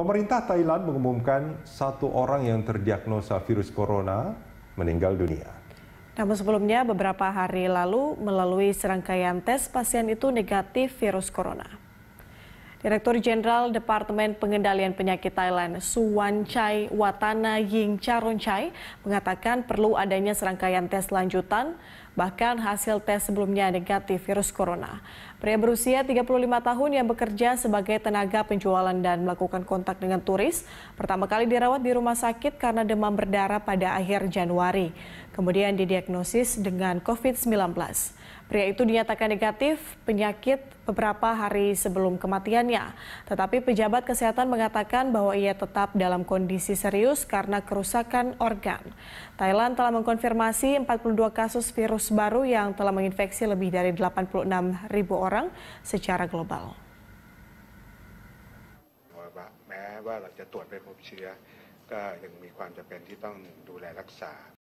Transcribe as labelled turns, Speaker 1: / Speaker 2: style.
Speaker 1: Pemerintah Thailand mengumumkan satu orang yang terdiagnosa virus corona meninggal dunia. Namun sebelumnya beberapa hari lalu melalui serangkaian tes pasien itu negatif virus corona. Direktur Jenderal Departemen Pengendalian Penyakit Thailand, Chai Watana Ying Chai, mengatakan perlu adanya serangkaian tes lanjutan, bahkan hasil tes sebelumnya negatif virus corona. Pria berusia 35 tahun yang bekerja sebagai tenaga penjualan dan melakukan kontak dengan turis, pertama kali dirawat di rumah sakit karena demam berdarah pada akhir Januari. Kemudian didiagnosis dengan COVID-19. Pria itu dinyatakan negatif penyakit beberapa hari sebelum kematian kesehatannya. Tetapi pejabat kesehatan mengatakan bahwa ia tetap dalam kondisi serius karena kerusakan organ. Thailand telah mengkonfirmasi 42 kasus virus baru yang telah menginfeksi lebih dari 86 ribu orang secara global. แม้ว่าเราจะตรวจเป็นพบเชื้อก็ยังมีความจำเป็นที่ต้องดูแลรักษา